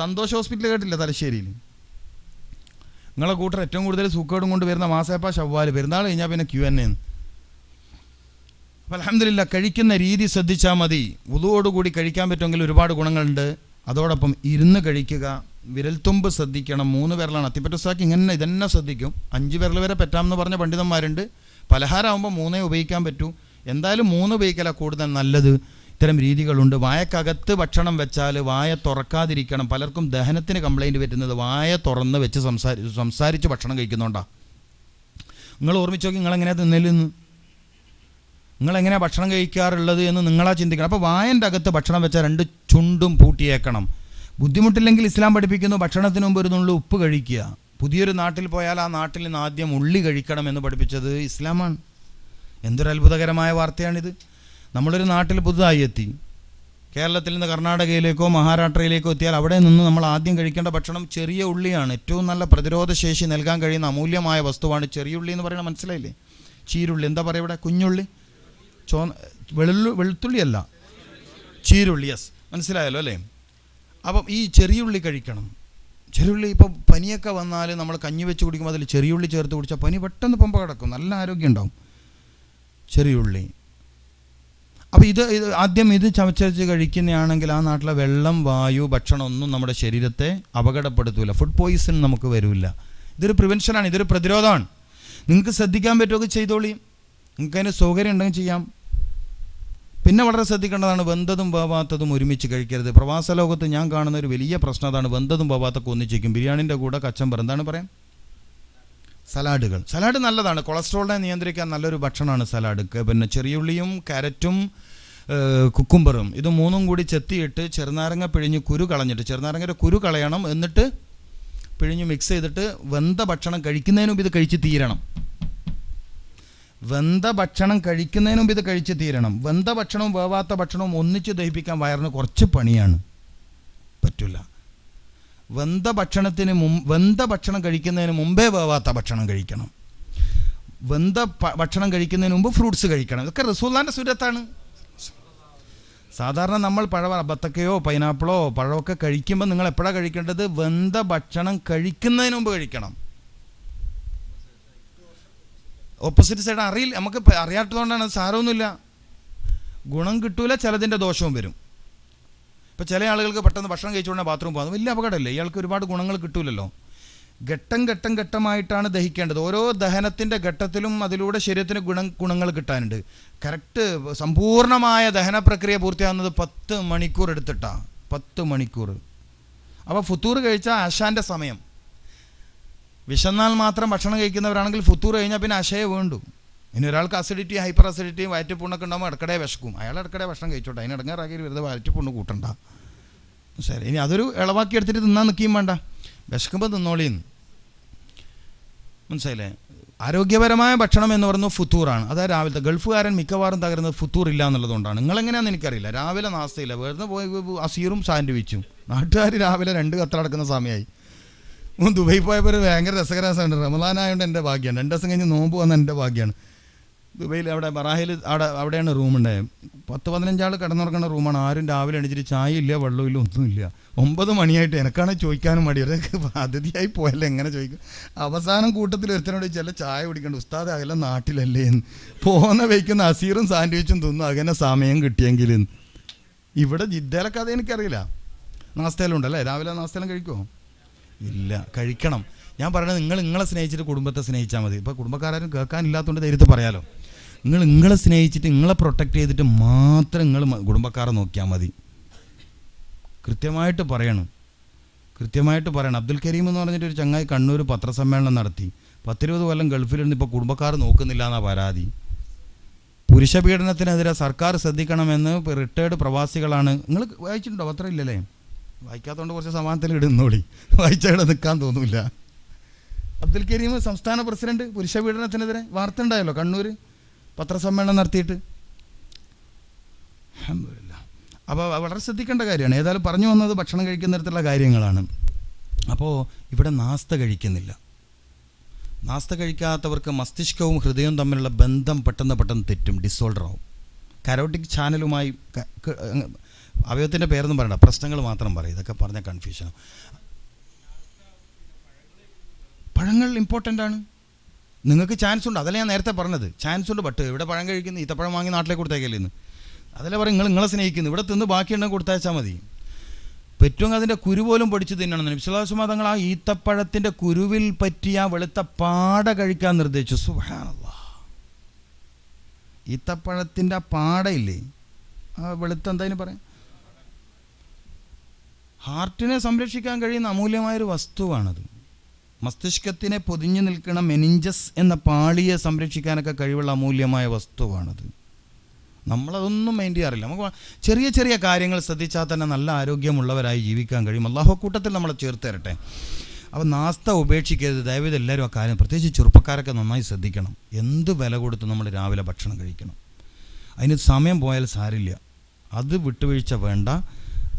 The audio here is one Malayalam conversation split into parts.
സന്തോഷ് ഹോസ്പിറ്റൽ കേട്ടില്ല തലശ്ശേരിയിൽ നിങ്ങളെ കൂട്ടർ ഏറ്റവും കൂടുതൽ സൂക്കേടും കൊണ്ട് വരുന്ന മാസേപ്പ ഷവ്വാൽ പെരുന്നാൾ കഴിഞ്ഞാൽ പിന്നെ ക്യു എൻ എന്ന് അപ്പം അലഹമില്ല കഴിക്കുന്ന രീതി ശ്രദ്ധിച്ചാൽ മതി ഉതുവോടുകൂടി കഴിക്കാൻ പറ്റുമെങ്കിൽ ഒരുപാട് ഗുണങ്ങളുണ്ട് അതോടൊപ്പം ഇരുന്ന് കഴിക്കുക വിരൽത്തുമ്പ് ശ്രദ്ധിക്കണം മൂന്ന് വിരലാണ് അത്തിപ്പറ്റസാക്കി ഇങ്ങനെ ഇതന്നെ ശ്രദ്ധിക്കും അഞ്ച് വിരൽ വരെ പറ്റാമെന്ന് പറഞ്ഞ പണ്ഡിതന്മാരുണ്ട് പലഹാരമാകുമ്പോൾ മൂന്നേ ഉപയോഗിക്കാൻ പറ്റൂ എന്തായാലും മൂന്ന് ഉപയോഗിക്കല കൂടുതൽ നല്ലത് ഇത്തരം രീതികളുണ്ട് വായക്കകത്ത് ഭക്ഷണം വെച്ചാൽ വായ തുറക്കാതിരിക്കണം പലർക്കും ദഹനത്തിന് കംപ്ലൈൻറ്റ് വരുന്നത് വായ തുറന്ന് വെച്ച് സംസാരി സംസാരിച്ച് ഭക്ഷണം കഴിക്കുന്നുണ്ടോ നിങ്ങൾ ഓർമ്മിച്ച് നോക്കി നിങ്ങളെങ്ങനെയാണ് തിന്നലെന്ന് നിങ്ങളെങ്ങനെയാണ് ഭക്ഷണം കഴിക്കാറുള്ളത് എന്ന് നിങ്ങളാ ചിന്തിക്കണം അപ്പോൾ വായൻ്റെ അകത്ത് ഭക്ഷണം വെച്ചാൽ രണ്ട് ചുണ്ടും പൂട്ടിയേക്കണം ബുദ്ധിമുട്ടില്ലെങ്കിൽ ഇസ്ലാം പഠിപ്പിക്കുന്നു ഭക്ഷണത്തിന് മുമ്പ് ഒരു നുള്ളു ഉപ്പ് കഴിക്കുക പുതിയൊരു നാട്ടിൽ പോയാൽ ആ നാട്ടിൽ നിന്ന് ആദ്യം ഉള്ളി കഴിക്കണം എന്ന് പഠിപ്പിച്ചത് ഇസ്ലാമാണ് എന്തൊരു അത്ഭുതകരമായ വാർത്തയാണിത് നമ്മളൊരു നാട്ടിൽ പുതുതായി എത്തി കേരളത്തിൽ നിന്ന് കർണാടകയിലേക്കോ മഹാരാഷ്ട്രയിലേക്കോ എത്തിയാൽ അവിടെ നിന്ന് നമ്മൾ ആദ്യം കഴിക്കേണ്ട ഭക്ഷണം ചെറിയ ഉള്ളിയാണ് ഏറ്റവും നല്ല പ്രതിരോധ ശേഷി നൽകാൻ കഴിയുന്ന അമൂല്യമായ വസ്തുവാണ് ചെറിയ ഉള്ളി എന്ന് പറയുന്നത് മനസ്സിലായില്ലേ ചീരുള്ളി എന്താ പറയുക ഇവിടെ കുഞ്ഞുള്ളി ചോ വെളുള്ളു വെളുത്തുള്ളിയല്ല ചീരുള്ളി യെസ് മനസ്സിലായല്ലോ അല്ലേ അപ്പം ഈ ചെറിയുള്ളി കഴിക്കണം ചെറിയുള്ളി ഇപ്പോൾ പനിയൊക്കെ വന്നാൽ നമ്മൾ കഞ്ഞി വെച്ച് കുടിക്കുമ്പോൾ അതിൽ ചെറിയുള്ളി ചേർത്ത് കുടിച്ചാൽ പനി പെട്ടെന്ന് പമ്പ കിടക്കും നല്ല ആരോഗ്യം ഉണ്ടാവും ചെറിയുള്ളി അപ്പോൾ ഇത് ആദ്യം ഇത് ചവച്ചരച്ച് കഴിക്കുന്നതാണെങ്കിൽ ആ നാട്ടിലെ വെള്ളം വായു ഭക്ഷണം ഒന്നും നമ്മുടെ ശരീരത്തെ അപകടപ്പെടുത്തൂല ഫുഡ് പോയിസൺ നമുക്ക് വരില്ല ഇതൊരു പ്രിവെൻഷനാണ് ഇതൊരു പ്രതിരോധമാണ് നിങ്ങൾക്ക് ശ്രദ്ധിക്കാൻ പറ്റുമൊക്കെ ചെയ്തോളിയും നിങ്ങൾക്ക് അതിന് സൗകര്യം ഉണ്ടെങ്കിൽ ചെയ്യാം പിന്നെ വളരെ ശ്രദ്ധിക്കേണ്ടതാണ് വെന്തതും വേവാത്തതും ഒരുമിച്ച് കഴിക്കരുത് പ്രവാസ ലോകത്ത് ഞാൻ കാണുന്ന ഒരു വലിയ പ്രശ്നം അതാണ് വെന്തതും വേവാത്തൊക്കെ ഒന്നിച്ചിരിക്കും ബിരിയാണിൻ്റെ കൂടെ കച്ചമ്പർ എന്താണ് പറയാം സലാഡുകൾ സലാഡ് നല്ലതാണ് കൊളസ്ട്രോളിനെ നിയന്ത്രിക്കാൻ നല്ലൊരു ഭക്ഷണമാണ് സലാഡ് പിന്നെ ചെറിയുള്ളിയും ക്യാരറ്റും കുക്കുംബറും ഇത് മൂന്നും കൂടി ചെത്തിയിട്ട് ചെറുനാരങ്ങ പിഴിഞ്ഞ് കുരു കളഞ്ഞിട്ട് ചെറുനാരങ്ങയുടെ കുരു കളയണം എന്നിട്ട് പിഴിഞ്ഞ് മിക്സ് ചെയ്തിട്ട് വെന്ത ഭക്ഷണം കഴിക്കുന്നതിനും ഇത് കഴിച്ച് തീരണം വെന്ത ഭക്ഷണം കഴിക്കുന്നതിനും ഇത് കഴിച്ച് തീരണം വെന്ത ഭക്ഷണവും വേവാത്ത ഭക്ഷണവും ഒന്നിച്ച് ദഹിപ്പിക്കാൻ വയറിന് കുറച്ച് പണിയാണ് പറ്റില്ല വെന്ത ഭക്ഷണത്തിന് മും വെന്ത ഭക്ഷണം കഴിക്കുന്നതിന് മുമ്പേ വേവാത്ത ഭക്ഷണം കഴിക്കണം വെന്ത ഭക്ഷണം കഴിക്കുന്നതിന് മുമ്പ് ഫ്രൂട്ട്സ് കഴിക്കണം ഇതൊക്കെ റസൂല്ലാൻ്റെ സുരത്താണ് സാധാരണ നമ്മൾ പഴ ബത്തക്കയോ പൈനാപ്പിളോ പഴമൊക്കെ കഴിക്കുമ്പോൾ നിങ്ങൾ എപ്പോഴാണ് കഴിക്കേണ്ടത് വെന്ത ഭക്ഷണം കഴിക്കുന്നതിന് മുമ്പ് കഴിക്കണം ഓപ്പോസിറ്റ് സൈഡ് അറിയില്ല നമുക്ക് അറിയാത്തതുകൊണ്ടാണ് സാരമൊന്നുമില്ല ഗുണം കിട്ടൂല ചിലതിൻ്റെ ദോഷവും വരും ഇപ്പോൾ ചില ആളുകൾക്ക് പെട്ടെന്ന് ഭക്ഷണം കഴിച്ചുകൊണ്ട് ബാത്റൂം പോകും വലിയ അപകടമല്ലേ ഇയാൾക്ക് ഒരുപാട് ഗുണങ്ങൾ കിട്ടൂലല്ലോ ഘട്ടം ഘട്ടം ഘട്ടമായിട്ടാണ് ദഹിക്കേണ്ടത് ഓരോ ദഹനത്തിൻ്റെ ഘട്ടത്തിലും അതിലൂടെ ശരീരത്തിന് ഗുണ ഗുണങ്ങൾ കിട്ടാനുണ്ട് കറക്റ്റ് സമ്പൂർണ്ണമായ ദഹന പ്രക്രിയ പൂർത്തിയാകുന്നത് പത്ത് മണിക്കൂർ എടുത്തിട്ടാണ് പത്ത് മണിക്കൂർ അപ്പോൾ ഫുത്തൂർ കഴിച്ചാൽ ആശാൻ്റെ സമയം വിശന്നാൽ മാത്രം ഭക്ഷണം കഴിക്കുന്നവരാണെങ്കിൽ ഫുത്തൂർ കഴിഞ്ഞാൽ പിന്നെ അശയെ വേണ്ടു ഇനി ഒരാൾക്ക് അസിഡിറ്റി ഹൈപ്പർ അസിഡിറ്റിയും പൂണൊക്കെ ഉണ്ടാകുമ്പോൾ ഇടക്കടേ വിശക്കും അയാൾ ഇടക്കടേ ഭക്ഷണം കഴിച്ചോട്ടെ അതിന് ഇടങ്ങാറാക്കി വെറുതെ പൂണ് കൂട്ടണ്ട ശരി ഇനി അതൊരു ഇളവാക്കി എടുത്തിട്ട് തിന്നാൻ നിൽക്കുകയും വേണ്ട വിശക്കുമ്പോൾ തിന്നോളി മനസ്സിലായില്ലേ ആരോഗ്യപരമായ ഭക്ഷണം എന്ന് പറയുന്നത് ഫുത്തൂറാണ് അതായത് രാവിലത്തെ ഗൾഫുകാരൻ മിക്കവാറും തകരുന്നത് ഫുത്തൂർ ഇല്ല എന്നുള്ളതുകൊണ്ടാണ് നിങ്ങളെങ്ങനെയാണെന്ന് എനിക്കറിയില്ല രാവിലെ നാസ്തയില്ല വെറുതെ പോയി അസീറും സാൻഡ്വിച്ചും നാട്ടുകാർ രാവിലെ രണ്ട് കത്തടക്കുന്ന സമയമായി ദുബൈ പോയപ്പോൾ ഒരു ഭയങ്കര രസകരമായ സമയമുണ്ട് എൻ്റെ ഭാഗ്യമാണ് രണ്ട് ദിവസം കഴിഞ്ഞ് നോമ്പ് വന്ന എൻ്റെ ഭാഗ്യമാണ് ദുബൈയിൽ അവിടെ ബറാഹിൽ അവിടെ അവിടെയാണ് റൂമുണ്ടായത് പത്ത് പതിനഞ്ചാൾ കിടന്നുറങ്ങുന്ന റൂമാണ് ആരും രാവിലെ എണീച്ചിട്ട് ചായ ഇല്ല വെള്ളമില്ല ഒന്നുമില്ല ഒമ്പത് മണിയായിട്ട് എനക്കാണ് ചോദിക്കാനും മടി ഒരൊക്കെ അതിഥിയായി പോയല്ലേ എങ്ങനെ ചോദിക്കും അവസാനം കൂട്ടത്തിൽ ഒരുത്തനോട് ചില ചായ കുടിക്കണ്ട ഉസ്താദ് അകലെ നാട്ടിലല്ലേ എന്ന് പോകുന്ന വയ്ക്കുന്ന അസീറും സാൻഡ്വിച്ചും തിന്നു അങ്ങനെ സമയം കിട്ടിയെങ്കിൽ ഇവിടെ ജിദ്ദയിലെ കഥ എനിക്കറിയില്ല നാസ്തയിലും ഉണ്ടല്ലേ രാവിലെ നാസ്തയിലും കഴിക്കുമോ ഇല്ല കഴിക്കണം ഞാൻ പറയണത് നിങ്ങൾ നിങ്ങളെ സ്നേഹിച്ചിട്ട് കുടുംബത്തെ സ്നേഹിച്ചാൽ മതി ഇപ്പോൾ കുടുംബക്കാരും കേൾക്കാനില്ലാത്തതുകൊണ്ട് ധൈര്യത്തിൽ പറയാലോ നിങ്ങൾ നിങ്ങളെ സ്നേഹിച്ചിട്ട് നിങ്ങളെ പ്രൊട്ടക്റ്റ് ചെയ്തിട്ട് മാത്രം നിങ്ങൾ കുടുംബക്കാരെ നോക്കിയാൽ മതി കൃത്യമായിട്ട് പറയണം കൃത്യമായിട്ട് പറയണം അബ്ദുൽ കരീം എന്ന് പറഞ്ഞിട്ട് ഒരു ചങ്ങായി കണ്ണൂർ പത്രസമ്മേളനം നടത്തി പത്തിരുപത് കൊല്ലം ഗൾഫിലിരുന്ന് ഇപ്പോൾ കുടുംബക്കാർ നോക്കുന്നില്ല എന്നാ പരാതി പുരുഷ പീഡനത്തിനെതിരെ സർക്കാർ ശ്രദ്ധിക്കണമെന്ന് റിട്ടയർഡ് പ്രവാസികളാണ് നിങ്ങൾ വായിച്ചിട്ടുണ്ടോ പത്രം ഇല്ലല്ലേ വായിക്കാത്തതുകൊണ്ട് കുറച്ച് സമാധാനത്തിൽ ഇടുന്നോളി വായിച്ചവിടെ നിൽക്കാൻ തോന്നില്ല അബ്ദുൽ കരീം സംസ്ഥാന പ്രസിഡന്റ് പുരുഷ പീഡനത്തിനെതിരെ വാർത്ത ഉണ്ടായല്ലോ കണ്ണൂർ പത്രസമ്മേളനം നടത്തിയിട്ട് അഹമ്മദില്ല അപ്പോൾ വളരെ ശ്രദ്ധിക്കേണ്ട കാര്യമാണ് ഏതായാലും പറഞ്ഞു വന്നത് ഭക്ഷണം കഴിക്കുന്ന തരത്തിലുള്ള കാര്യങ്ങളാണ് അപ്പോൾ ഇവിടെ നാസ്ത കഴിക്കുന്നില്ല നാസ്ത കഴിക്കാത്തവർക്ക് മസ്തിഷ്കവും ഹൃദയവും തമ്മിലുള്ള ബന്ധം പെട്ടെന്ന് പെട്ടെന്ന് തെറ്റും ഡിസോൾഡർ ആവും കരോട്ടിക് ചാനലുമായി അവയവത്തിൻ്റെ പേരൊന്നും പറയണ്ട പ്രശ്നങ്ങൾ മാത്രം പറയും ഇതൊക്കെ പറഞ്ഞ കൺഫ്യൂഷനാണ് പഴങ്ങൾ ഇമ്പോർട്ടൻ്റ് ആണ് നിങ്ങൾക്ക് ചാൻസ് ഉണ്ട് അതല്ല ഞാൻ നേരത്തെ പറഞ്ഞത് ചാൻസ് ഉണ്ട് പട്ട് ഇവിടെ പഴം കഴിക്കുന്നു ഈത്തപ്പഴം വാങ്ങി നാട്ടിലേക്ക് കൊടുത്തേക്കല്ലേ ഇന്ന് അതല്ല പറയും നിങ്ങൾ നിങ്ങളെ സ്നേഹിക്കുന്നു ഇവിടെ തിന്ന് ബാക്കി എണ്ണം കൊടുത്തയച്ചാൽ മതി പെറ്റും അതിൻ്റെ കുരു പോലും പൊടിച്ച് തിന്നണം വിശ്വാസമാ തങ്ങൾ ആ ഈത്തപ്പഴത്തിൻ്റെ കുരുവിൽ പറ്റിയ ആ വെളുത്ത പാട കഴിക്കാൻ നിർദ്ദേശിച്ചു സുഹാനുള്ള ഈത്തപ്പഴത്തിൻ്റെ പാടയില്ലേ ആ വെളുത്ത എന്തായാലും പറയാം ഹാർട്ടിനെ സംരക്ഷിക്കാൻ കഴിയുന്ന അമൂല്യമായൊരു വസ്തുവാണത് മസ്തിഷ്കത്തിനെ പൊതിഞ്ഞു നിൽക്കുന്ന മെനിഞ്ചസ് എന്ന പാളിയെ സംരക്ഷിക്കാനൊക്കെ കഴിവുള്ള അമൂല്യമായ വസ്തുവാണത് നമ്മളതൊന്നും മൈൻഡ് ചെയ്യാറില്ല നമുക്ക് ചെറിയ ചെറിയ കാര്യങ്ങൾ ശ്രദ്ധിച്ചാൽ തന്നെ നല്ല ആരോഗ്യമുള്ളവരായി ജീവിക്കാൻ കഴിയും അള്ളാഹുക്കൂട്ടത്തിൽ കൂട്ടത്തിൽ നമ്മളെ ചേർത്ത് തരട്ടെ നാസ്ത ഉപേക്ഷിക്കരുത് ദയവേത് എല്ലാവരും ആ കാര്യം പ്രത്യേകിച്ച് ചെറുപ്പക്കാരൊക്കെ നന്നായി ശ്രദ്ധിക്കണം എന്ത് വില കൊടുത്ത് നമ്മൾ രാവിലെ ഭക്ഷണം കഴിക്കണം അതിന് സമയം പോയാൽ സാരില്ല അത് വിട്ടുവീഴ്ച വേണ്ട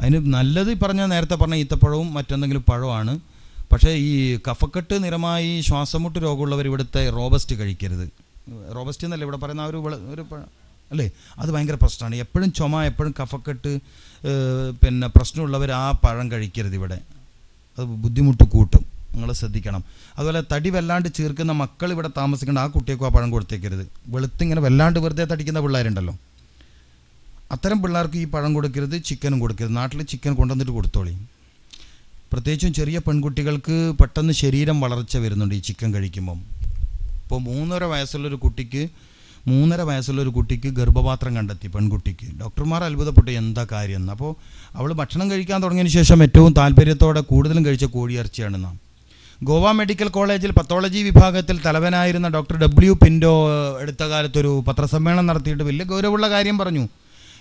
അതിന് നല്ലത് പറഞ്ഞാൽ നേരത്തെ പറഞ്ഞ ഈത്തപ്പഴവും മറ്റെന്തെങ്കിലും പഴമാണ് പക്ഷേ ഈ കഫക്കെട്ട് നിറമായി ശ്വാസമുട്ട് രോഗമുള്ളവർ ഇവിടുത്തെ റോബസ്റ്റ് കഴിക്കരുത് റോബസ്റ്റ് എന്നല്ല ഇവിടെ പറയുന്ന ആ ഒരു ഒരു അല്ലേ അത് ഭയങ്കര പ്രശ്നമാണ് എപ്പോഴും ചുമ എപ്പോഴും കഫക്കെട്ട് പിന്നെ പ്രശ്നമുള്ളവർ ആ പഴം കഴിക്കരുത് ഇവിടെ അത് ബുദ്ധിമുട്ട് കൂട്ടും നിങ്ങൾ ശ്രദ്ധിക്കണം അതുപോലെ തടി വല്ലാണ്ട് ചീർക്കുന്ന മക്കൾ ഇവിടെ താമസിക്കേണ്ട ആ കുട്ടികൾക്ക് ആ പഴം കൊടുത്തേക്കരുത് വെളുത്തിങ്ങനെ വല്ലാണ്ട് വെറുതെ തടിക്കുന്ന പിള്ളേരുണ്ടല്ലോ അത്തരം പിള്ളേർക്ക് ഈ പഴം കൊടുക്കരുത് ചിക്കനും കൊടുക്കരുത് നാട്ടിൽ ചിക്കൻ കൊണ്ടുവന്നിട്ട് കൊടുത്തോളി പ്രത്യേകിച്ചും ചെറിയ പെൺകുട്ടികൾക്ക് പെട്ടെന്ന് ശരീരം വളർച്ച വരുന്നുണ്ട് ഈ ചിക്കൻ കഴിക്കുമ്പം ഇപ്പോൾ മൂന്നര വയസ്സുള്ളൊരു കുട്ടിക്ക് മൂന്നര വയസ്സുള്ളൊരു കുട്ടിക്ക് ഗർഭപാത്രം കണ്ടെത്തി പെൺകുട്ടിക്ക് ഡോക്ടർമാർ അത്ഭുതപ്പെട്ടു എന്താ കാര്യം എന്ന് അപ്പോൾ അവൾ ഭക്ഷണം കഴിക്കാൻ തുടങ്ങിയതിന് ശേഷം ഏറ്റവും താല്പര്യത്തോടെ കൂടുതലും കഴിച്ച കോഴിയിറച്ചിയാണ് നാം ഗോവ മെഡിക്കൽ കോളേജിൽ പത്തോളജി വിഭാഗത്തിൽ തലവനായിരുന്ന ഡോക്ടർ ഡബ്ല്യു പിൻഡോ എടുത്ത കാലത്തൊരു പത്രസമ്മേളനം നടത്തിയിട്ട് വലിയ ഗൗരവമുള്ള കാര്യം പറഞ്ഞു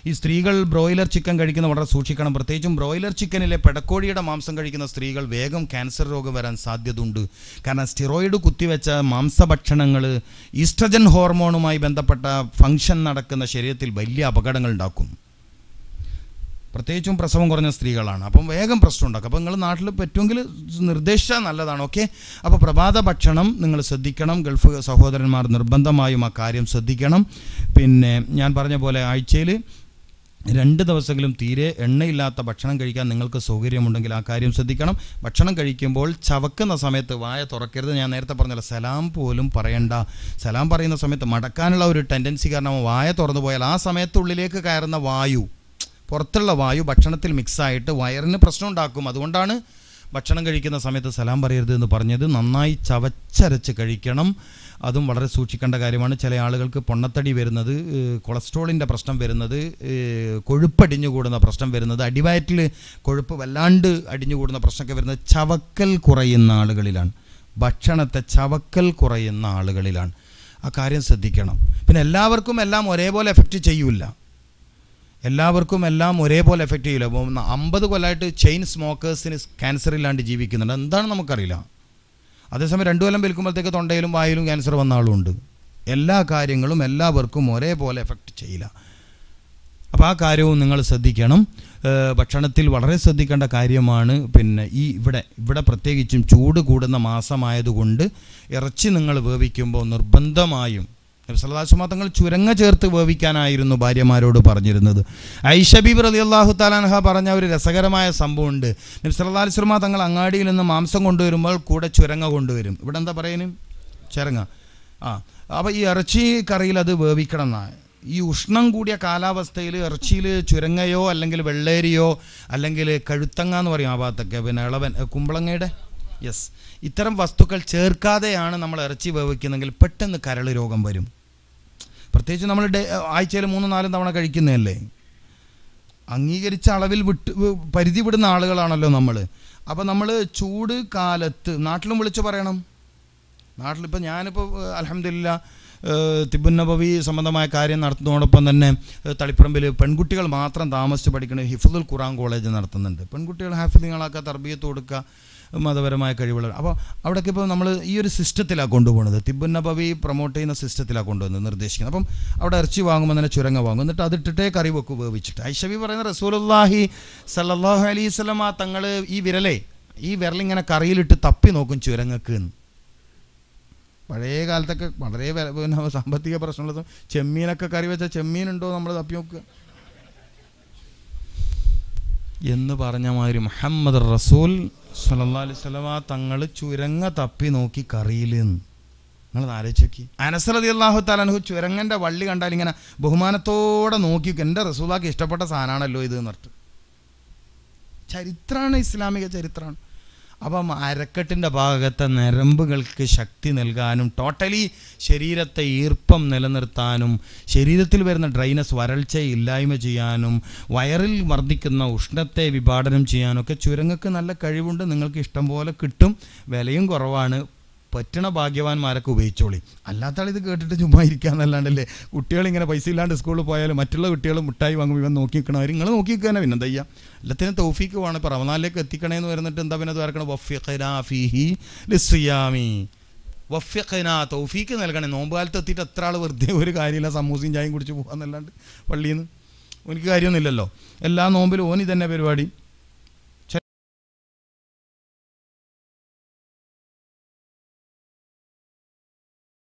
ഈ സ്ത്രീകൾ ബ്രോയിലർ ചിക്കൻ കഴിക്കുന്ന വളരെ സൂക്ഷിക്കണം പ്രത്യേകിച്ചും ബ്രോയിലർ ചിക്കനിലെ പെടക്കോഴിയുടെ മാംസം കഴിക്കുന്ന സ്ത്രീകൾ വേഗം ക്യാൻസർ രോഗം വരാൻ സാധ്യതയുണ്ട് കാരണം സ്റ്റിറോയിഡ് കുത്തിവെച്ച മാംസഭക്ഷണങ്ങൾ ഈസ്ട്രജൻ ഹോർമോണുമായി ബന്ധപ്പെട്ട ഫംഗ്ഷൻ നടക്കുന്ന ശരീരത്തിൽ വലിയ അപകടങ്ങൾ ഉണ്ടാക്കും പ്രത്യേകിച്ചും പ്രസവം കുറഞ്ഞ സ്ത്രീകളാണ് അപ്പം വേഗം പ്രശ്നം ഉണ്ടാക്കും അപ്പം നിങ്ങൾ നാട്ടിൽ പറ്റുമെങ്കിൽ നിർദ്ദേശിച്ചാൽ നല്ലതാണ് ഓക്കെ അപ്പോൾ പ്രഭാത ഭക്ഷണം നിങ്ങൾ ശ്രദ്ധിക്കണം ഗൾഫ് സഹോദരന്മാർ നിർബന്ധമായും ആ കാര്യം ശ്രദ്ധിക്കണം പിന്നെ ഞാൻ പറഞ്ഞ പോലെ ആഴ്ചയിൽ രണ്ട് ദിവസമെങ്കിലും തീരെ എണ്ണയില്ലാത്ത ഭക്ഷണം കഴിക്കാൻ നിങ്ങൾക്ക് സൗകര്യമുണ്ടെങ്കിൽ ആ കാര്യം ശ്രദ്ധിക്കണം ഭക്ഷണം കഴിക്കുമ്പോൾ ചവക്കുന്ന സമയത്ത് വായ തുറക്കരുത് ഞാൻ നേരത്തെ പറഞ്ഞല്ലോ സലാം പോലും പറയണ്ട സലാം പറയുന്ന സമയത്ത് മടക്കാനുള്ള ഒരു ടെൻഡൻസി കാരണം വായ തുറന്നു പോയാൽ ആ സമയത്തുള്ളിലേക്ക് കയറുന്ന വായു പുറത്തുള്ള വായു ഭക്ഷണത്തിൽ മിക്സായിട്ട് വയറിന് പ്രശ്നം ഉണ്ടാക്കും അതുകൊണ്ടാണ് ഭക്ഷണം കഴിക്കുന്ന സമയത്ത് സലാം പറയരുത് എന്ന് പറഞ്ഞത് നന്നായി ചവച്ചരച്ച് കഴിക്കണം അതും വളരെ സൂക്ഷിക്കേണ്ട കാര്യമാണ് ചില ആളുകൾക്ക് പൊണ്ണത്തടി വരുന്നത് കൊളസ്ട്രോളിൻ്റെ പ്രശ്നം വരുന്നത് കൂടുന്ന പ്രശ്നം വരുന്നത് അടിവയറ്റിൽ കൊഴുപ്പ് വല്ലാണ്ട് അടിഞ്ഞുകൂടുന്ന പ്രശ്നമൊക്കെ വരുന്നത് ചവക്കൽ കുറയുന്ന ആളുകളിലാണ് ഭക്ഷണത്തെ ചവക്കൽ കുറയുന്ന ആളുകളിലാണ് ആ കാര്യം ശ്രദ്ധിക്കണം പിന്നെ എല്ലാവർക്കും എല്ലാം ഒരേപോലെ എഫക്റ്റ് ചെയ്യൂല എല്ലാവർക്കും എല്ലാം ഒരേപോലെ എഫക്റ്റ് ചെയ്യില്ല അപ്പോൾ അമ്പത് കൊല്ലമായിട്ട് ചെയിൻ സ്മോക്കേഴ്സിന് ക്യാൻസർ ഇല്ലാണ്ട് ജീവിക്കുന്നുണ്ട് എന്താണ് നമുക്കറിയില്ല അതേസമയം രണ്ടു കൊല്ലം വിൽക്കുമ്പോഴത്തേക്ക് തൊണ്ടയിലും വായിലും ക്യാൻസർ വന്ന ആളുമുണ്ട് എല്ലാ കാര്യങ്ങളും എല്ലാവർക്കും ഒരേപോലെ എഫക്റ്റ് ചെയ്യില്ല അപ്പോൾ ആ കാര്യവും നിങ്ങൾ ശ്രദ്ധിക്കണം ഭക്ഷണത്തിൽ വളരെ ശ്രദ്ധിക്കേണ്ട കാര്യമാണ് പിന്നെ ഈ ഇവിടെ ഇവിടെ പ്രത്യേകിച്ചും ചൂട് കൂടുന്ന മാസമായതുകൊണ്ട് ഇറച്ചി നിങ്ങൾ വേവിക്കുമ്പോൾ നിർബന്ധമായും നബ്സല്ലാസ്മ തങ്ങൾ ചുരങ്ങ ചേർത്ത് വേവിക്കാനായിരുന്നു ഭാര്യമാരോട് പറഞ്ഞിരുന്നത് ഐഷബീബ് റലി അള്ളാഹു താലാൻഹ പറഞ്ഞ ഒരു രസകരമായ സംഭവമുണ്ട് നബ്സല്ലാസ്മ തങ്ങൾ അങ്ങാടിയിൽ നിന്ന് മാംസം കൊണ്ടുവരുമ്പോൾ കൂടെ ചുരങ്ങ കൊണ്ടുവരും ഇവിടെ എന്താ പറയുന്നത് ചുരങ്ങ ആ അപ്പോൾ ഈ ഇറച്ചി കറിയിൽ അത് വേവിക്കണം എന്നാണ് ഈ ഉഷ്ണം കൂടിയ കാലാവസ്ഥയിൽ ഇറച്ചിയിൽ ചുരങ്ങയോ അല്ലെങ്കിൽ വെള്ളേരിയോ അല്ലെങ്കിൽ കഴുത്തങ്ങ എന്ന് പറയും ആ ഭാഗത്തൊക്കെ പിന്നെ ഇളവൻ കുമ്പളങ്ങയുടെ യെസ് ഇത്തരം വസ്തുക്കൾ ചേർക്കാതെയാണ് നമ്മൾ ഇറച്ചി വേവിക്കുന്നെങ്കിൽ പെട്ടെന്ന് കരൾ രോഗം വരും പ്രത്യേകിച്ച് നമ്മൾ ആഴ്ചയിൽ മൂന്നും നാലും തവണ കഴിക്കുന്നതല്ലേ അംഗീകരിച്ച അളവിൽ വിട്ട് പരിധി വിടുന്ന ആളുകളാണല്ലോ നമ്മൾ അപ്പോൾ നമ്മൾ ചൂട് കാലത്ത് നാട്ടിലും വിളിച്ചു പറയണം നാട്ടിലിപ്പോൾ ഞാനിപ്പോൾ അലഹമില്ല തിബുന്നബവി സംബന്ധമായ കാര്യം നടത്തുന്നതോടൊപ്പം തന്നെ തളിപ്പറമ്പിൽ പെൺകുട്ടികൾ മാത്രം താമസിച്ച് പഠിക്കുന്ന ഹിഫുദുൽ ഖുറാൻ കോളേജ് നടത്തുന്നുണ്ട് പെൺകുട്ടികൾ ഹാഫിദിങ്ങളാക്കുക തർബീയത്ത് കൊടുക്കുക മതപരമായ കഴിവുള്ള അപ്പോൾ അവിടെയൊക്കെ ഇപ്പോൾ നമ്മൾ ഈ ഒരു സിസ്റ്റത്തിലാണ് കൊണ്ടുപോകുന്നത് തിബുന്നബവി പ്രൊമോട്ട് ചെയ്യുന്ന സിസ്റ്റത്തിലാണ് കൊണ്ടുവന്നത് നിർദ്ദേശിക്കുന്നത് അപ്പം അവിടെ ഇറച്ചി വാങ്ങുമ്പോൾ തന്നെ ചുരങ്ങ വാങ്ങും എന്നിട്ട് അതിട്ടിട്ടേ കറി ഉപയോഗിച്ചിട്ട് വേവിച്ചിട്ട് ഐഷബി പറയുന്ന റസൂലുല്ലാഹി സല്ലാഹു അലൈഹി സ്വലമ തങ്ങൾ ഈ വിരലേ ഈ വിരലിങ്ങനെ കറിയിലിട്ട് തപ്പി നോക്കും ചുരങ്ങക്ക് എന്ന് പഴയ കാലത്തൊക്കെ വളരെ സാമ്പത്തിക പ്രശ്നമുള്ളതും ചെമ്മീനൊക്കെ കറി വെച്ചാൽ ചെമ്മീനുണ്ടോ നമ്മൾ തപ്പി നോക്കുക എന്ന് പറഞ്ഞ മാതിരി മുഹമ്മദ് റസൂൽ സല്ലാ അലൈവലമ തങ്ങൾ ചുരങ്ങ തപ്പി നോക്കി കറിയില്ലെന്ന് നിങ്ങൾ ആലോചിക്കി അനസറതി അള്ളാഹു താലാൻഹു ചുരങ്ങൻ്റെ വള്ളി കണ്ടാൽ ഇങ്ങനെ ബഹുമാനത്തോടെ നോക്കി എൻ്റെ റസൂലാക്ക് ഇഷ്ടപ്പെട്ട സാധനമാണല്ലോ ഇത് എന്നിട്ട് ചരിത്രമാണ് ഇസ്ലാമിക ചരിത്രമാണ് അപ്പം അരക്കെട്ടിൻ്റെ ഭാഗത്തെ നരമ്പുകൾക്ക് ശക്തി നൽകാനും ടോട്ടലി ശരീരത്തെ ഈർപ്പം നിലനിർത്താനും ശരീരത്തിൽ വരുന്ന ഡ്രൈനസ് വരൾച്ച ഇല്ലായ്മ ചെയ്യാനും വയറിൽ വർദ്ധിക്കുന്ന ഉഷ്ണത്തെ വിഭാടനം ചെയ്യാനൊക്കെ ചുരങ്ങൾക്ക് നല്ല കഴിവുണ്ട് നിങ്ങൾക്ക് ഇഷ്ടം പോലെ കിട്ടും വിലയും കുറവാണ് പറ്റണ ഭാഗ്യവാന്മാരൊക്കെ ഉപയോഗിച്ചോളി അല്ലാത്ത ആൾ ഇത് കേട്ടിട്ട് ചുമ്മാ ഇരിക്കാന്നല്ലാണ്ടല്ലേ കുട്ടികൾ ഇങ്ങനെ പൈസ ഇല്ലാണ്ട് സ്കൂളിൽ പോയാൽ മറ്റുള്ള കുട്ടികൾ മുട്ടായി വാങ്ങും ഇവൻ നോക്കി നിൽക്കണം അവർ നിങ്ങൾ നോക്കി നിൽക്കാനെ പിന്നെ എന്താ ചെയ്യുക എല്ലാത്തിനും തൗഫീക്ക് വേണം ഇപ്പം റമനാലിലേക്ക് എത്തിക്കണേ എന്ന് പറഞ്ഞിട്ട് എന്താ പിന്നെ വരക്കണം വഫിഖനാഫിഹി ലിസ്യാമി വഫ്യഖന തൗഫീക്ക് നൽകണേ നോമ്പുകാലത്ത് എത്തിയിട്ട് എത്ര ആൾ വെറുതെ ഒരു കാര്യമില്ല സമൂസയും ചായയും കുടിച്ച് പോകാന്നല്ലാണ്ട് പള്ളിയിൽ നിന്ന് എനിക്ക് കാര്യമൊന്നുമില്ലല്ലോ എല്ലാ നോമ്പിലും ഓനി തന്നെ പരിപാടി